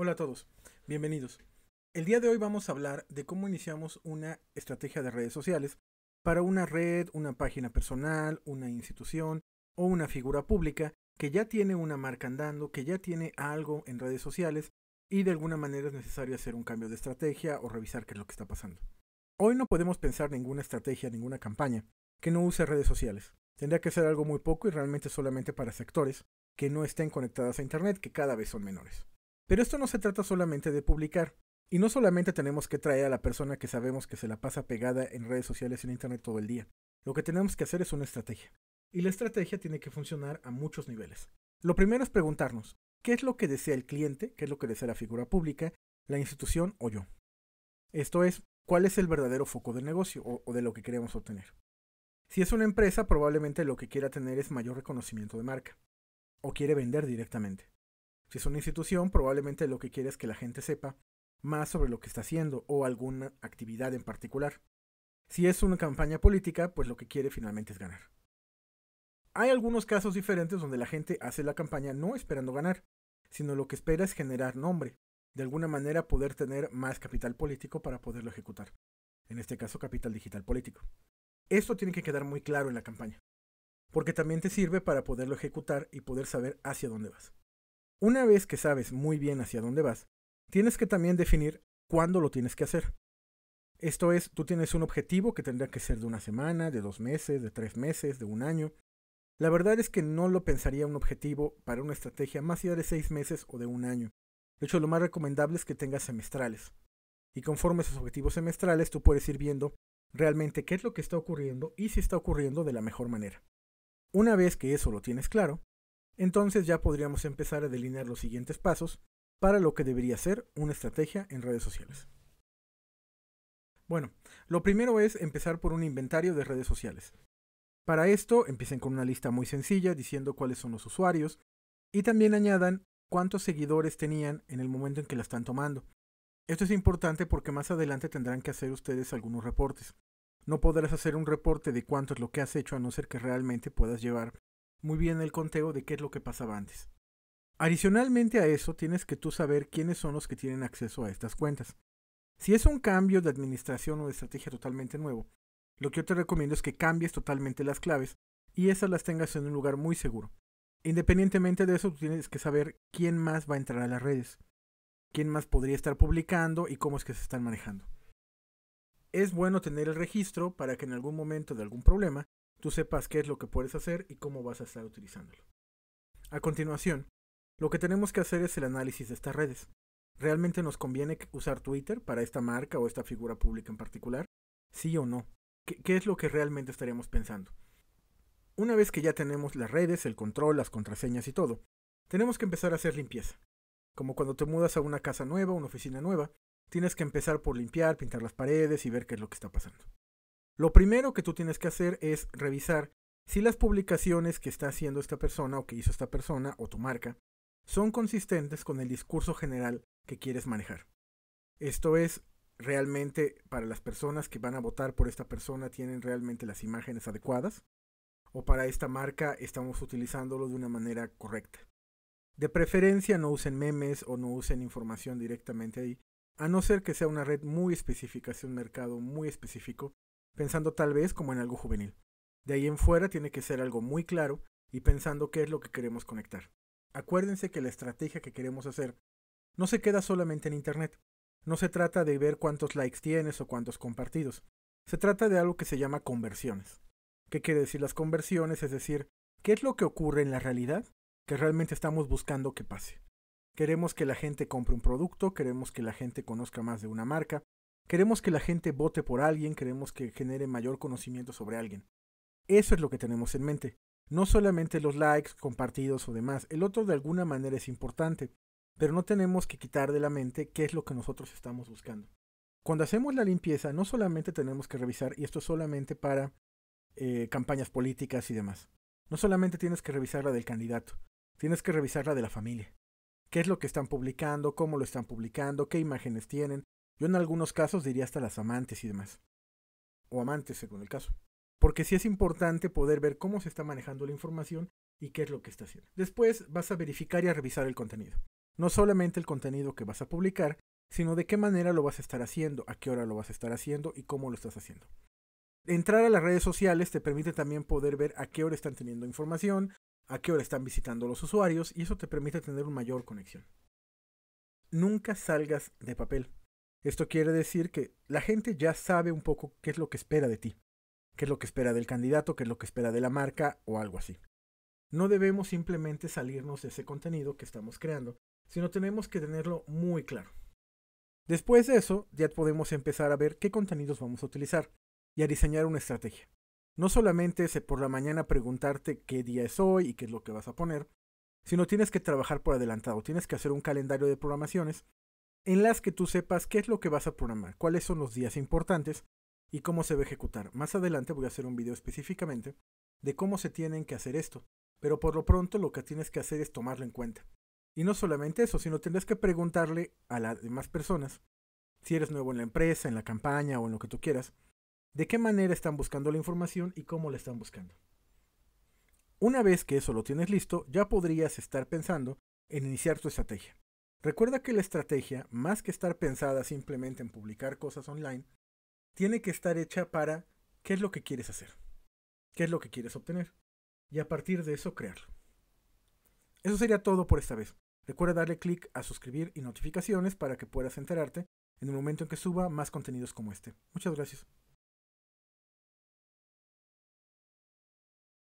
Hola a todos, bienvenidos. El día de hoy vamos a hablar de cómo iniciamos una estrategia de redes sociales para una red, una página personal, una institución o una figura pública que ya tiene una marca andando, que ya tiene algo en redes sociales y de alguna manera es necesario hacer un cambio de estrategia o revisar qué es lo que está pasando. Hoy no podemos pensar ninguna estrategia, ninguna campaña que no use redes sociales. Tendría que ser algo muy poco y realmente solamente para sectores que no estén conectadas a Internet, que cada vez son menores. Pero esto no se trata solamente de publicar. Y no solamente tenemos que traer a la persona que sabemos que se la pasa pegada en redes sociales y en internet todo el día. Lo que tenemos que hacer es una estrategia. Y la estrategia tiene que funcionar a muchos niveles. Lo primero es preguntarnos, ¿qué es lo que desea el cliente? ¿Qué es lo que desea la figura pública, la institución o yo? Esto es, ¿cuál es el verdadero foco del negocio o, o de lo que queremos obtener? Si es una empresa, probablemente lo que quiera tener es mayor reconocimiento de marca. O quiere vender directamente. Si es una institución, probablemente lo que quiere es que la gente sepa más sobre lo que está haciendo o alguna actividad en particular. Si es una campaña política, pues lo que quiere finalmente es ganar. Hay algunos casos diferentes donde la gente hace la campaña no esperando ganar, sino lo que espera es generar nombre, de alguna manera poder tener más capital político para poderlo ejecutar, en este caso capital digital político. Esto tiene que quedar muy claro en la campaña, porque también te sirve para poderlo ejecutar y poder saber hacia dónde vas. Una vez que sabes muy bien hacia dónde vas, tienes que también definir cuándo lo tienes que hacer. Esto es, tú tienes un objetivo que tendría que ser de una semana, de dos meses, de tres meses, de un año. La verdad es que no lo pensaría un objetivo para una estrategia más allá de seis meses o de un año. De hecho, lo más recomendable es que tengas semestrales. Y conforme esos objetivos semestrales, tú puedes ir viendo realmente qué es lo que está ocurriendo y si está ocurriendo de la mejor manera. Una vez que eso lo tienes claro, entonces ya podríamos empezar a delinear los siguientes pasos para lo que debería ser una estrategia en redes sociales. Bueno, lo primero es empezar por un inventario de redes sociales. Para esto, empiecen con una lista muy sencilla diciendo cuáles son los usuarios y también añadan cuántos seguidores tenían en el momento en que la están tomando. Esto es importante porque más adelante tendrán que hacer ustedes algunos reportes. No podrás hacer un reporte de cuánto es lo que has hecho a no ser que realmente puedas llevar muy bien el conteo de qué es lo que pasaba antes. Adicionalmente a eso, tienes que tú saber quiénes son los que tienen acceso a estas cuentas. Si es un cambio de administración o de estrategia totalmente nuevo, lo que yo te recomiendo es que cambies totalmente las claves y esas las tengas en un lugar muy seguro. Independientemente de eso, tú tienes que saber quién más va a entrar a las redes, quién más podría estar publicando y cómo es que se están manejando. Es bueno tener el registro para que en algún momento de algún problema tú sepas qué es lo que puedes hacer y cómo vas a estar utilizándolo. A continuación, lo que tenemos que hacer es el análisis de estas redes. ¿Realmente nos conviene usar Twitter para esta marca o esta figura pública en particular? ¿Sí o no? ¿Qué, qué es lo que realmente estaríamos pensando? Una vez que ya tenemos las redes, el control, las contraseñas y todo, tenemos que empezar a hacer limpieza. Como cuando te mudas a una casa nueva, una oficina nueva, tienes que empezar por limpiar, pintar las paredes y ver qué es lo que está pasando. Lo primero que tú tienes que hacer es revisar si las publicaciones que está haciendo esta persona o que hizo esta persona o tu marca son consistentes con el discurso general que quieres manejar. Esto es realmente para las personas que van a votar por esta persona tienen realmente las imágenes adecuadas o para esta marca estamos utilizándolo de una manera correcta. De preferencia no usen memes o no usen información directamente ahí, a no ser que sea una red muy específica, sea un mercado muy específico pensando tal vez como en algo juvenil. De ahí en fuera tiene que ser algo muy claro y pensando qué es lo que queremos conectar. Acuérdense que la estrategia que queremos hacer no se queda solamente en Internet. No se trata de ver cuántos likes tienes o cuántos compartidos. Se trata de algo que se llama conversiones. ¿Qué quiere decir las conversiones? Es decir, ¿qué es lo que ocurre en la realidad que realmente estamos buscando que pase? Queremos que la gente compre un producto, queremos que la gente conozca más de una marca, Queremos que la gente vote por alguien, queremos que genere mayor conocimiento sobre alguien. Eso es lo que tenemos en mente. No solamente los likes, compartidos o demás. El otro de alguna manera es importante, pero no tenemos que quitar de la mente qué es lo que nosotros estamos buscando. Cuando hacemos la limpieza, no solamente tenemos que revisar, y esto es solamente para eh, campañas políticas y demás. No solamente tienes que revisar la del candidato, tienes que revisar la de la familia. ¿Qué es lo que están publicando? ¿Cómo lo están publicando? ¿Qué imágenes tienen? Yo en algunos casos diría hasta las amantes y demás. O amantes, según el caso. Porque sí es importante poder ver cómo se está manejando la información y qué es lo que está haciendo. Después vas a verificar y a revisar el contenido. No solamente el contenido que vas a publicar, sino de qué manera lo vas a estar haciendo, a qué hora lo vas a estar haciendo y cómo lo estás haciendo. Entrar a las redes sociales te permite también poder ver a qué hora están teniendo información, a qué hora están visitando los usuarios y eso te permite tener una mayor conexión. Nunca salgas de papel. Esto quiere decir que la gente ya sabe un poco qué es lo que espera de ti, qué es lo que espera del candidato, qué es lo que espera de la marca o algo así. No debemos simplemente salirnos de ese contenido que estamos creando, sino tenemos que tenerlo muy claro. Después de eso, ya podemos empezar a ver qué contenidos vamos a utilizar y a diseñar una estrategia. No solamente es por la mañana preguntarte qué día es hoy y qué es lo que vas a poner, sino tienes que trabajar por adelantado, tienes que hacer un calendario de programaciones en las que tú sepas qué es lo que vas a programar, cuáles son los días importantes y cómo se va a ejecutar. Más adelante voy a hacer un video específicamente de cómo se tienen que hacer esto, pero por lo pronto lo que tienes que hacer es tomarlo en cuenta. Y no solamente eso, sino tendrás que preguntarle a las demás personas, si eres nuevo en la empresa, en la campaña o en lo que tú quieras, de qué manera están buscando la información y cómo la están buscando. Una vez que eso lo tienes listo, ya podrías estar pensando en iniciar tu estrategia. Recuerda que la estrategia, más que estar pensada simplemente en publicar cosas online, tiene que estar hecha para qué es lo que quieres hacer, qué es lo que quieres obtener, y a partir de eso crearlo. Eso sería todo por esta vez. Recuerda darle clic a suscribir y notificaciones para que puedas enterarte en el momento en que suba más contenidos como este. Muchas gracias.